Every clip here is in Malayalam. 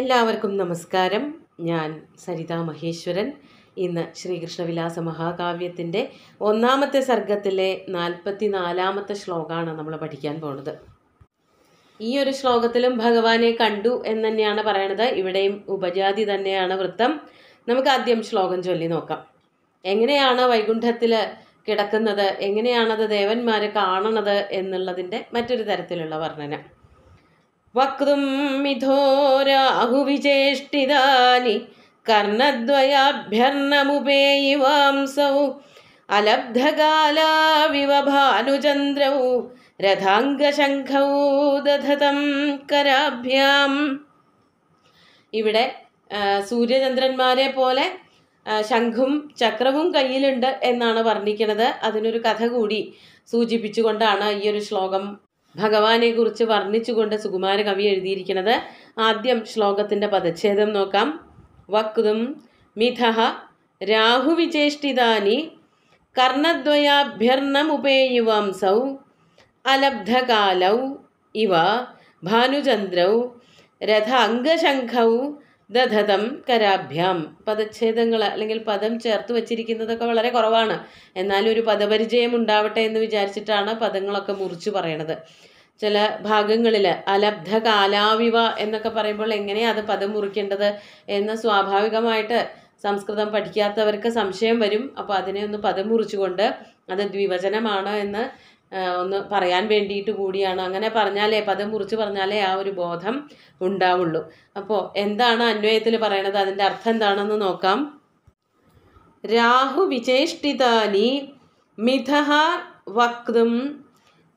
എല്ലാവർക്കും നമസ്കാരം ഞാൻ സരിതാ മഹേശ്വരൻ ഇന്ന് ശ്രീകൃഷ്ണവിലാസ മഹാകാവ്യത്തിൻ്റെ ഒന്നാമത്തെ സർഗത്തിലെ നാൽപ്പത്തി നാലാമത്തെ ശ്ലോകമാണ് നമ്മൾ പഠിക്കാൻ പോണത് ഈ ഒരു ശ്ലോകത്തിലും ഭഗവാനെ കണ്ടു എന്ന് തന്നെയാണ് പറയണത് ഇവിടെയും ഉപജാതി തന്നെയാണ് വൃത്തം നമുക്ക് ആദ്യം ശ്ലോകം ചൊല്ലി നോക്കാം എങ്ങനെയാണ് വൈകുണ്ഠത്തിൽ കിടക്കുന്നത് എങ്ങനെയാണത് ദേവന്മാരെ കാണണത് എന്നുള്ളതിൻ്റെ മറ്റൊരു തരത്തിലുള്ള വർണ്ണന വക്തും മിഥോ രാഹുവിചേഷ്ടിതാനി കർണദ്വയാഭ്യർണമുപേയിവാംസൗ അലബ്ധകാലാവിവ ഭാനുചന്ദ്രൗ രഥാംഗശംഖൗ ദധതം കരാഭ്യാം ഇവിടെ സൂര്യചന്ദ്രന്മാരെ പോലെ ശംഖും ചക്രവും കയ്യിലുണ്ട് എന്നാണ് വർണ്ണിക്കുന്നത് അതിനൊരു കഥ കൂടി സൂചിപ്പിച്ചുകൊണ്ടാണ് ഈ ഒരു ശ്ലോകം ഭഗവാനെ കുറിച്ച് വർണ്ണിച്ചുകൊണ്ട് സുകുമാര കവി എഴുതിയിരിക്കുന്നത് ആദ്യം ശ്ലോകത്തിന്റെ പദച്ഛേദം നോക്കാം വക്തും മിഥ രാഹുവിചേഷ്ടിതാനി കർണദ്വയാഭ്യർണമുപേയുവാംസൗ അലബ്ധകാലൗ ഇവ ഭാനുചന്ദ്രൗ അംഗശംഖൗ ദധതം കരാഭ്യാം പദച്ഛേദങ്ങൾ അല്ലെങ്കിൽ പദം ചേർത്ത് വെച്ചിരിക്കുന്നതൊക്കെ വളരെ കുറവാണ് എന്നാലും ഒരു പദപരിചയം ഉണ്ടാവട്ടെ എന്ന് വിചാരിച്ചിട്ടാണ് പദങ്ങളൊക്കെ മുറിച്ച് പറയണത് ചില ഭാഗങ്ങളിൽ അലബ്ധ കാലാവിവ എന്നൊക്കെ പറയുമ്പോൾ എങ്ങനെയാണ് അത് പദം മുറിക്കേണ്ടത് എന്ന് സ്വാഭാവികമായിട്ട് സംസ്കൃതം പഠിക്കാത്തവർക്ക് സംശയം വരും അപ്പോൾ അതിനെ ഒന്ന് പദം മുറിച്ചുകൊണ്ട് അത് ദ്വിവചനമാണ് എന്ന് ഒന്ന് പറയാൻ വേണ്ടിയിട്ട് കൂടിയാണ് അങ്ങനെ പറഞ്ഞാലേ പദം കുറിച്ച് പറഞ്ഞാലേ ആ ഒരു ബോധം ഉണ്ടാവുള്ളൂ അപ്പോൾ എന്താണ് അന്വയത്തിൽ പറയണത് അതിൻ്റെ അർത്ഥം എന്താണെന്ന് നോക്കാം രാഹു വിചേഷ്ടിതാനി മിഥഹ വക്തും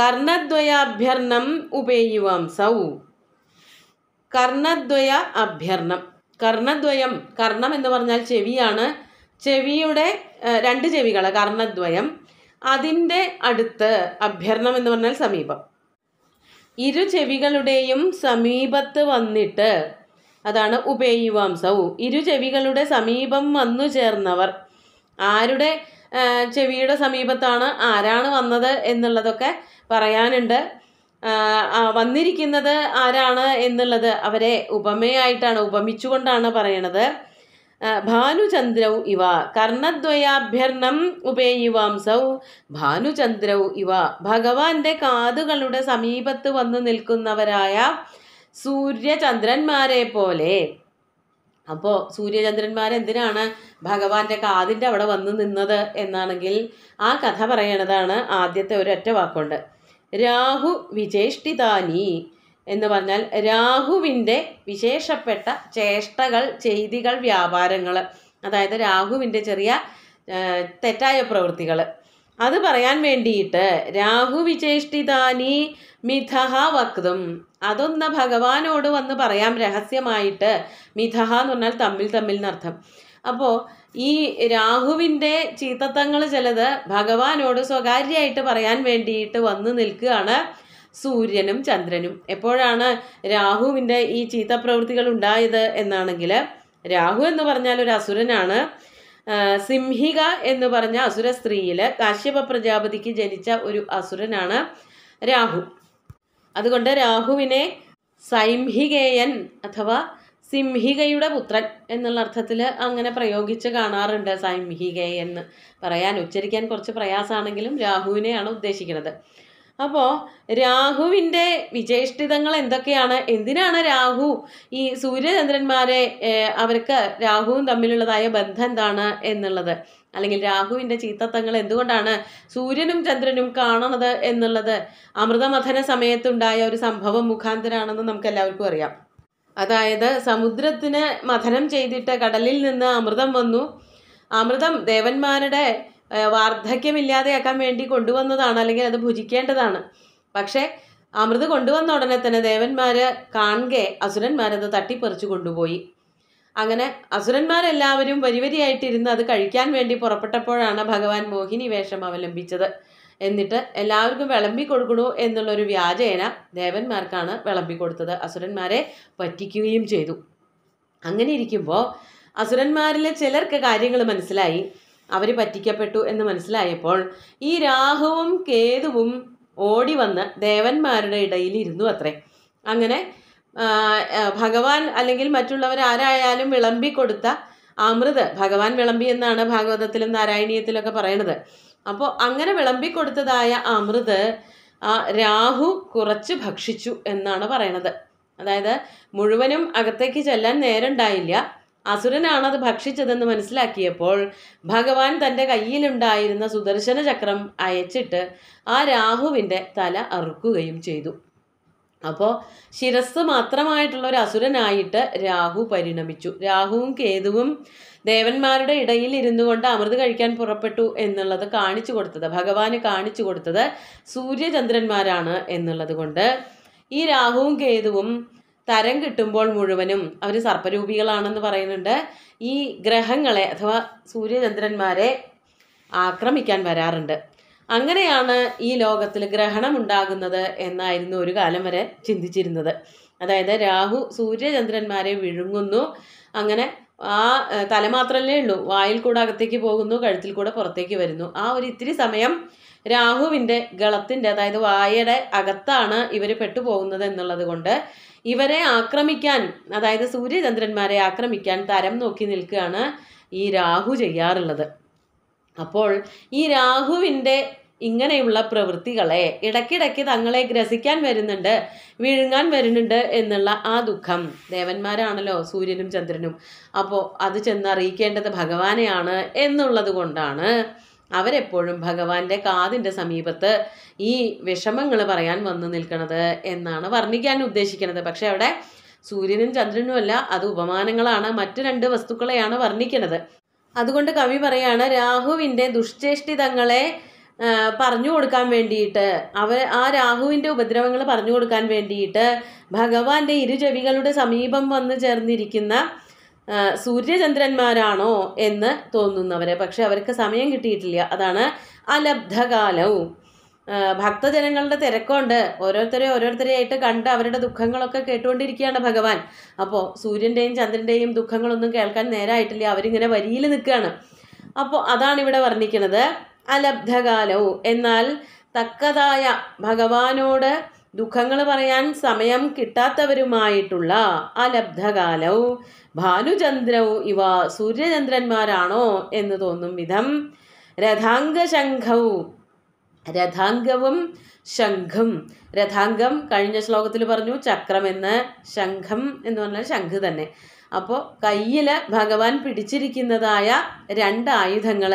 കർണദ്വയാഭ്യർണം ഉപേയുവാം സൗ കർണദ്വയ അഭ്യർണം കർണദ്വയം കർണം എന്ന് പറഞ്ഞാൽ ചെവിയാണ് ചെവിയുടെ രണ്ട് ചെവികൾ കർണദ്വയം അതിൻ്റെ അടുത്ത് അഭ്യർണം എന്ന് പറഞ്ഞാൽ സമീപം ഇരു ചെവികളുടെയും സമീപത്ത് വന്നിട്ട് അതാണ് ഉപയുവാംസവും ഇരു ചെവികളുടെ സമീപം വന്നു ചേർന്നവർ ആരുടെ ചെവിയുടെ സമീപത്താണ് ആരാണ് വന്നത് എന്നുള്ളതൊക്കെ പറയാനുണ്ട് വന്നിരിക്കുന്നത് ആരാണ് എന്നുള്ളത് അവരെ ഉപമയായിട്ടാണ് ഉപമിച്ചുകൊണ്ടാണ് പറയണത് ഭാനുചന്ദ്രൗ ഇവ കർണദ്വയാഭ്യർണം ഉപേയുവാംസൗ ഭാനുചന്ദ്രൗ ഇവ ഭഗവാന്റെ കാതുകളുടെ സമീപത്ത് വന്നു നിൽക്കുന്നവരായ സൂര്യചന്ദ്രന്മാരെ പോലെ അപ്പോൾ സൂര്യചന്ദ്രന്മാരെന്തിനാണ് ഭഗവാന്റെ കാതിൻ്റെ അവിടെ വന്ന് നിന്നത് എന്നാണെങ്കിൽ ആ കഥ പറയണതാണ് ആദ്യത്തെ ഒരൊറ്റ വാക്കുണ്ട് രാഹു വിചേഷ്ടിതാനി എന്ന് പറഞ്ഞാൽ രാഹുവിൻ്റെ വിശേഷപ്പെട്ട ചേഷ്ടകൾ ചെയ്തികൾ വ്യാപാരങ്ങൾ അതായത് രാഹുവിൻ്റെ ചെറിയ തെറ്റായ പ്രവൃത്തികൾ അത് പറയാൻ വേണ്ടിയിട്ട് രാഹു വിചേഷ്ടിതാനി മിഥഹ വക്തും അതൊന്ന് ഭഗവാനോട് വന്ന് പറയാം രഹസ്യമായിട്ട് മിഥഹ എന്ന് പറഞ്ഞാൽ തമ്മിൽ തമ്മിൽ എന്നർത്ഥം അപ്പോൾ ഈ രാഹുവിൻ്റെ ചീത്തത്വങ്ങൾ ചിലത് ഭഗവാനോട് സ്വകാര്യമായിട്ട് പറയാൻ വേണ്ടിയിട്ട് വന്ന് നിൽക്കുകയാണ് സൂര്യനും ചന്ദ്രനും എപ്പോഴാണ് രാഹുവിൻ്റെ ഈ ചീത്ത പ്രവൃത്തികൾ ഉണ്ടായത് എന്നാണെങ്കിൽ രാഹു എന്ന് പറഞ്ഞാൽ ഒരു അസുരനാണ് സിംഹിക എന്ന് പറഞ്ഞ അസുര സ്ത്രീയിൽ കാശ്യപ പ്രജാപതിക്ക് ജനിച്ച ഒരു അസുരനാണ് രാഹു അതുകൊണ്ട് രാഹുവിനെ സൈംഹികേയൻ അഥവാ സിംഹികയുടെ പുത്രൻ എന്നുള്ള അർത്ഥത്തിൽ അങ്ങനെ പ്രയോഗിച്ച് കാണാറുണ്ട് സൈംഹികയെന്ന് പറയാൻ ഉച്ചരിക്കാൻ കുറച്ച് പ്രയാസമാണെങ്കിലും രാഹുവിനെയാണ് ഉദ്ദേശിക്കുന്നത് അപ്പോൾ രാഹുവിൻ്റെ വിജയിഷ്ഠിതങ്ങൾ എന്തൊക്കെയാണ് എന്തിനാണ് രാഹു ഈ സൂര്യചന്ദ്രന്മാരെ അവർക്ക് രാഹുവും തമ്മിലുള്ളതായ ബന്ധം എന്താണ് എന്നുള്ളത് അല്ലെങ്കിൽ രാഹുവിൻ്റെ ചീത്തത്വങ്ങൾ എന്തുകൊണ്ടാണ് സൂര്യനും ചന്ദ്രനും കാണണത് എന്നുള്ളത് അമൃതമഥന സമയത്തുണ്ടായ ഒരു സംഭവം മുഖാന്തരാണെന്ന് നമുക്ക് എല്ലാവർക്കും അറിയാം അതായത് സമുദ്രത്തിന് മഥനം ചെയ്തിട്ട് കടലിൽ നിന്ന് അമൃതം വന്നു അമൃതം ദേവന്മാരുടെ വാർദ്ധക്യമില്ലാതെയാക്കാൻ വേണ്ടി കൊണ്ടുവന്നതാണ് അല്ലെങ്കിൽ അത് ഭുജിക്കേണ്ടതാണ് പക്ഷേ അമൃത് കൊണ്ടുവന്ന ഉടനെ തന്നെ ദേവന്മാർ കാണുകെ അസുരന്മാരത് തട്ടിപ്പറിച്ചു കൊണ്ടുപോയി അങ്ങനെ അസുരന്മാരെല്ലാവരും വരിവരിയായിട്ടിരുന്ന് അത് കഴിക്കാൻ വേണ്ടി പുറപ്പെട്ടപ്പോഴാണ് ഭഗവാൻ മോഹിനി വേഷം അവലംബിച്ചത് എന്നിട്ട് എല്ലാവർക്കും വിളമ്പി കൊടുക്കണു എന്നുള്ളൊരു വ്യാജേന ദേവന്മാർക്കാണ് വിളമ്പി കൊടുത്തത് അസുരന്മാരെ പറ്റിക്കുകയും ചെയ്തു അങ്ങനെ ഇരിക്കുമ്പോൾ അസുരന്മാരിലെ ചിലർക്ക് കാര്യങ്ങൾ മനസ്സിലായി അവർ പറ്റിക്കപ്പെട്ടു എന്ന് മനസ്സിലായപ്പോൾ ഈ രാഹുവും കേതുവും ഓടി വന്ന് ദേവന്മാരുടെ ഇടയിൽ ഇരുന്നു അത്രേ അങ്ങനെ ഭഗവാൻ അല്ലെങ്കിൽ മറ്റുള്ളവർ ആരായാലും വിളമ്പി കൊടുത്ത അമൃത് ഭഗവാൻ വിളമ്പി എന്നാണ് ഭാഗവതത്തിലും നാരായണീയത്തിലൊക്കെ പറയണത് അപ്പോൾ അങ്ങനെ വിളമ്പി കൊടുത്തതായ അമൃത് രാഹു കുറച്ച് ഭക്ഷിച്ചു എന്നാണ് പറയണത് അതായത് മുഴുവനും അകത്തേക്ക് ചെല്ലാൻ നേരമുണ്ടായില്ല അസുരനാണ് അത് ഭക്ഷിച്ചതെന്ന് മനസ്സിലാക്കിയപ്പോൾ ഭഗവാൻ തൻ്റെ കയ്യിലുണ്ടായിരുന്ന സുദർശന ചക്രം അയച്ചിട്ട് ആ രാഹുവിൻ്റെ തല അറുക്കുകയും ചെയ്തു അപ്പോൾ ശിരസ് മാത്രമായിട്ടുള്ള ഒരു അസുരനായിട്ട് രാഹു പരിണമിച്ചു രാഹുവും കേതുവും ദേവന്മാരുടെ ഇടയിൽ ഇരുന്നു കൊണ്ട് അമൃത് കഴിക്കാൻ പുറപ്പെട്ടു എന്നുള്ളത് കാണിച്ചു കൊടുത്തത് ഭഗവാന് കാണിച്ചു കൊടുത്തത് സൂര്യചന്ദ്രന്മാരാണ് എന്നുള്ളത് കൊണ്ട് ഈ രാഹുവും കേതുവും തരം കിട്ടുമ്പോൾ മുഴുവനും അവർ സർപ്പരൂപികളാണെന്ന് പറയുന്നുണ്ട് ഈ ഗ്രഹങ്ങളെ അഥവാ സൂര്യചന്ദ്രന്മാരെ ആക്രമിക്കാൻ വരാറുണ്ട് അങ്ങനെയാണ് ഈ ലോകത്തിൽ ഗ്രഹണം ഉണ്ടാകുന്നത് എന്നായിരുന്നു ഒരു കാലം വരെ ചിന്തിച്ചിരുന്നത് അതായത് രാഹു സൂര്യചന്ദ്രന്മാരെ വിഴുങ്ങുന്നു അങ്ങനെ ആ തല മാത്രമല്ലേ ഉള്ളൂ വായിൽ കൂടെ അകത്തേക്ക് പോകുന്നു കഴുത്തിൽ കൂടെ പുറത്തേക്ക് വരുന്നു ആ ഒരു ഇത്തിരി സമയം രാഹുവിൻ്റെ ഗളത്തിൻ്റെ അതായത് വായയുടെ അകത്താണ് ഇവർ പെട്ടുപോകുന്നത് എന്നുള്ളത് കൊണ്ട് ഇവരെ ആക്രമിക്കാൻ അതായത് സൂര്യചന്ദ്രന്മാരെ ആക്രമിക്കാൻ തരം നോക്കി നിൽക്കുകയാണ് ഈ രാഹു ചെയ്യാറുള്ളത് അപ്പോൾ ഈ രാഹുവിൻ്റെ ഇങ്ങനെയുള്ള പ്രവൃത്തികളെ ഇടയ്ക്കിടയ്ക്ക് തങ്ങളെ ഗ്രസിക്കാൻ വരുന്നുണ്ട് വിഴുങ്ങാൻ വരുന്നുണ്ട് എന്നുള്ള ആ ദുഃഖം ദേവന്മാരാണല്ലോ സൂര്യനും ചന്ദ്രനും അപ്പോൾ അത് ചെന്നറിയിക്കേണ്ടത് ഭഗവാനെയാണ് എന്നുള്ളത് കൊണ്ടാണ് അവരെപ്പോഴും ഭഗവാന്റെ കാതിൻ്റെ സമീപത്ത് ഈ വിഷമങ്ങൾ പറയാൻ വന്നു നിൽക്കുന്നത് എന്നാണ് വർണ്ണിക്കാൻ ഉദ്ദേശിക്കുന്നത് പക്ഷേ അവിടെ സൂര്യനും ചന്ദ്രനും അല്ല അത് ഉപമാനങ്ങളാണ് മറ്റു രണ്ട് വസ്തുക്കളെയാണ് വർണ്ണിക്കുന്നത് അതുകൊണ്ട് കവി പറയാണ് രാഹുവിൻ്റെ ദുഷ്ചേഷ്ടിതങ്ങളെ പറഞ്ഞു കൊടുക്കാൻ വേണ്ടിയിട്ട് അവർ ആ രാഹുവിൻ്റെ ഉപദ്രവങ്ങൾ പറഞ്ഞു കൊടുക്കാൻ വേണ്ടിയിട്ട് ഭഗവാന്റെ ഇരുചെവികളുടെ സമീപം വന്ന് ചേർന്നിരിക്കുന്ന സൂര്യചന്ദ്രന്മാരാണോ എന്ന് തോന്നുന്നവരെ പക്ഷെ അവർക്ക് സമയം കിട്ടിയിട്ടില്ല അതാണ് അലബ്ധകാലവും ഭക്തജനങ്ങളുടെ തിരക്കുണ്ട് ഓരോരുത്തരെ ഓരോരുത്തരെയായിട്ട് കണ്ട് അവരുടെ ദുഃഖങ്ങളൊക്കെ കേട്ടുകൊണ്ടിരിക്കുകയാണ് ഭഗവാൻ അപ്പോൾ സൂര്യൻ്റെയും ചന്ദ്രൻ്റെയും ദുഃഖങ്ങളൊന്നും കേൾക്കാൻ നേരമായിട്ടില്ല അവരിങ്ങനെ വരിയിൽ നിൽക്കുകയാണ് അപ്പോൾ അതാണ് ഇവിടെ വർണ്ണിക്കുന്നത് അലബ്ധകാലവും എന്നാൽ തക്കതായ ഭഗവാനോട് ദുഃഖങ്ങൾ പറയാൻ സമയം കിട്ടാത്തവരുമായിട്ടുള്ള അലബ്ധകാലവും ഭാനുചന്ദ്രവും ഇവ സൂര്യചന്ദ്രന്മാരാണോ എന്ന് തോന്നും വിധം രഥാംഗശംഖവും രഥാംഗവും ശംഖും രഥാംഗം കഴിഞ്ഞ ശ്ലോകത്തിൽ പറഞ്ഞു ചക്രം എന്ന് ശംഖം എന്ന് പറഞ്ഞാൽ ശംഖ് തന്നെ അപ്പോൾ കയ്യിൽ ഭഗവാൻ പിടിച്ചിരിക്കുന്നതായ രണ്ട് ആയുധങ്ങൾ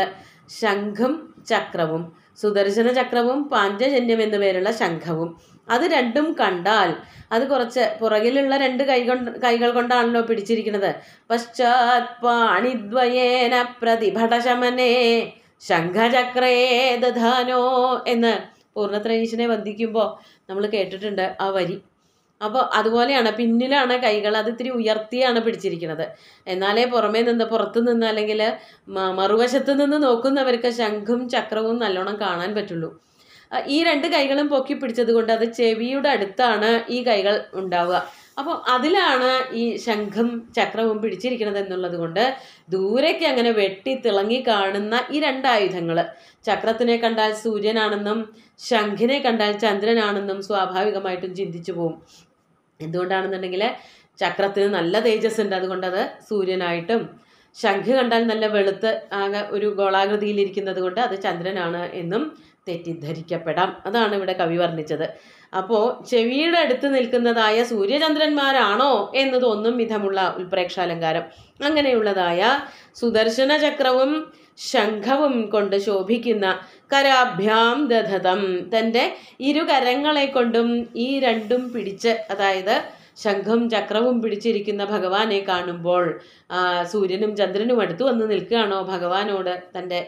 ശംഖും ചക്രവും സുദർശന ചക്രവും പാഞ്ചജന്യം എന്ന പേരുള്ള ശംഖവും അത് രണ്ടും കണ്ടാൽ അത് കുറച്ച് പുറകിലുള്ള രണ്ട് കൈ കൊണ്ട് കൈകൾ കൊണ്ടാണല്ലോ പിടിച്ചിരിക്കുന്നത് പശ്ചാത് പാണിദ്വയേന പ്രതിഭടശമനേ ശംഖചക്രേ ദധാനോ എന്ന് പൂർണ്ണത്രയീശനെ വന്ദിക്കുമ്പോൾ നമ്മൾ കേട്ടിട്ടുണ്ട് ആ വരി അപ്പോൾ അതുപോലെയാണ് പിന്നിലാണ് കൈകൾ അത് ഇത്തിരി ഉയർത്തിയാണ് പിടിച്ചിരിക്കുന്നത് എന്നാലേ പുറമേ നിന്ന് പുറത്ത് നിന്ന് അല്ലെങ്കിൽ മറുവശത്ത് നിന്ന് നോക്കുന്നവർക്ക് ശംഖും ചക്രവും നല്ലോണം കാണാൻ പറ്റുള്ളൂ ഈ രണ്ട് കൈകളും പൊക്കി പിടിച്ചത് കൊണ്ട് അത് ചെവിയുടെ അടുത്താണ് ഈ കൈകൾ ഉണ്ടാവുക അപ്പോൾ അതിലാണ് ഈ ശംഖും ചക്രവും പിടിച്ചിരിക്കുന്നത് എന്നുള്ളത് കൊണ്ട് ദൂരേക്ക് അങ്ങനെ വെട്ടി തിളങ്ങി കാണുന്ന ഈ രണ്ടായുധങ്ങൾ ചക്രത്തിനെ കണ്ടാൽ സൂര്യനാണെന്നും ശംഖിനെ കണ്ടാൽ ചന്ദ്രനാണെന്നും സ്വാഭാവികമായിട്ടും ചിന്തിച്ചു പോകും എന്തുകൊണ്ടാണെന്നുണ്ടെങ്കിൽ ചക്രത്തിന് നല്ല തേജസ് ഉണ്ട് അതുകൊണ്ട് അത് സൂര്യനായിട്ടും ശംഖ് കണ്ടാൽ നല്ല വെളുത്ത് ആകെ ഒരു ഗോളാകൃതിയിലിരിക്കുന്നത് കൊണ്ട് അത് ചന്ദ്രനാണ് എന്നും തെറ്റിദ്ധരിക്കപ്പെടാം അതാണ് ഇവിടെ കവി വർണ്ണിച്ചത് അപ്പോൾ ചെവിയുടെ അടുത്ത് നിൽക്കുന്നതായ സൂര്യചന്ദ്രന്മാരാണോ എന്നതൊന്നും വിധമുള്ള ഉൽപ്രേക്ഷാലങ്കാരം അങ്ങനെയുള്ളതായ സുദർശന ചക്രവും ശംഖവും കൊണ്ട് ശോഭിക്കുന്ന കരാഭ്യാം ദധതം തൻ്റെ ഇരുകരങ്ങളെ കൊണ്ടും ഈ രണ്ടും പിടിച്ച് അതായത് ശംഖും ചക്രവും പിടിച്ചിരിക്കുന്ന ഭഗവാനെ കാണുമ്പോൾ സൂര്യനും ചന്ദ്രനും അടുത്ത് വന്ന് നിൽക്കുകയാണോ ഭഗവാനോട് തൻ്റെ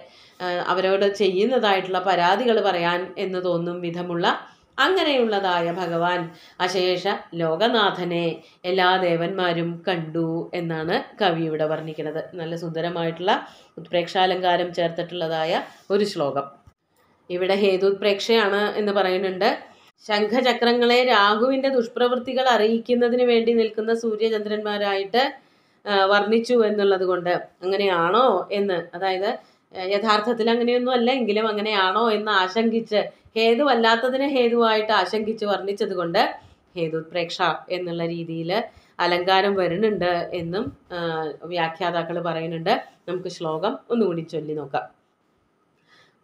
അവരോട് ചെയ്യുന്നതായിട്ടുള്ള പരാതികൾ പറയാൻ എന്ന് തോന്നും വിധമുള്ള അങ്ങനെയുള്ളതായ ഭഗവാൻ അശേഷ ലോകനാഥനെ എല്ലാ ദേവന്മാരും കണ്ടു എന്നാണ് കവി ഇവിടെ വർണ്ണിക്കുന്നത് നല്ല സുന്ദരമായിട്ടുള്ള ഉത്പ്രേക്ഷാലങ്കാരം ചേർത്തിട്ടുള്ളതായ ഒരു ശ്ലോകം ഇവിടെ ഹേതു പ്രേക്ഷയാണ് എന്ന് പറയുന്നുണ്ട് ശംഖചക്രങ്ങളെ രാഹുവിൻ്റെ ദുഷ്പ്രവൃത്തികൾ അറിയിക്കുന്നതിന് വേണ്ടി നിൽക്കുന്ന സൂര്യചന്ദ്രന്മാരായിട്ട് വർണ്ണിച്ചു എന്നുള്ളത് കൊണ്ട് അങ്ങനെയാണോ എന്ന് അതായത് യഥാർത്ഥത്തിൽ അങ്ങനെയൊന്നും അല്ല എങ്കിലും അങ്ങനെയാണോ എന്ന് ആശങ്കിച്ച് ഹേതുവല്ലാത്തതിനെ ഹേതുവായിട്ട് ആശങ്കിച്ച് വർണ്ണിച്ചത് കൊണ്ട് ഹേതു പ്രേക്ഷ എന്നുള്ള രീതിയിൽ അലങ്കാരം വരുന്നുണ്ട് എന്നും വ്യാഖ്യാതാക്കൾ പറയുന്നുണ്ട് നമുക്ക് ശ്ലോകം ഒന്നുകൂടി ചൊല്ലി നോക്കാം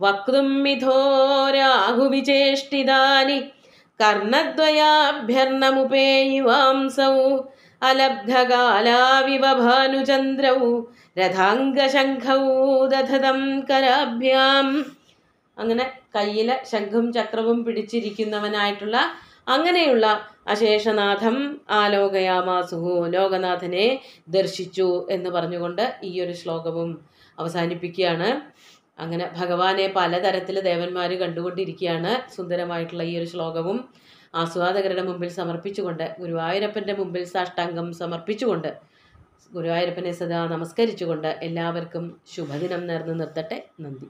വക്തും മിഥോ രാഹുവിചേഷ്ടിതാനി കർണദ്വയാഭ്യർണമുപേയുവാംസൗ അലബ്ധകാലാവിവ ഭാനുചന്ദ്രൗ രഥാംഗശംഖൗ ദധതം കരാഭ്യാം അങ്ങനെ കയ്യിലെ ശംഖും ചക്രവും പിടിച്ചിരിക്കുന്നവനായിട്ടുള്ള അങ്ങനെയുള്ള അശേഷനാഥം ആലോകയാമാസുഹു ലോകനാഥനെ ദർശിച്ചു എന്ന് പറഞ്ഞുകൊണ്ട് ഈ ഒരു ശ്ലോകവും അവസാനിപ്പിക്കുകയാണ് അങ്ങനെ ഭഗവാനെ പലതരത്തിൽ ദേവന്മാർ കണ്ടുകൊണ്ടിരിക്കുകയാണ് സുന്ദരമായിട്ടുള്ള ഈ ഒരു ശ്ലോകവും ആസ്വാദകരുടെ മുമ്പിൽ സമർപ്പിച്ചുകൊണ്ട് ഗുരുവായൂരപ്പൻ്റെ മുമ്പിൽ സാഷ്ടാംഗം സമർപ്പിച്ചുകൊണ്ട് ഗുരുവായൂരപ്പനെ സദാ നമസ്കരിച്ചുകൊണ്ട് എല്ലാവർക്കും ശുഭദിനം നേർന്ന് നിർത്തട്ടെ നന്ദി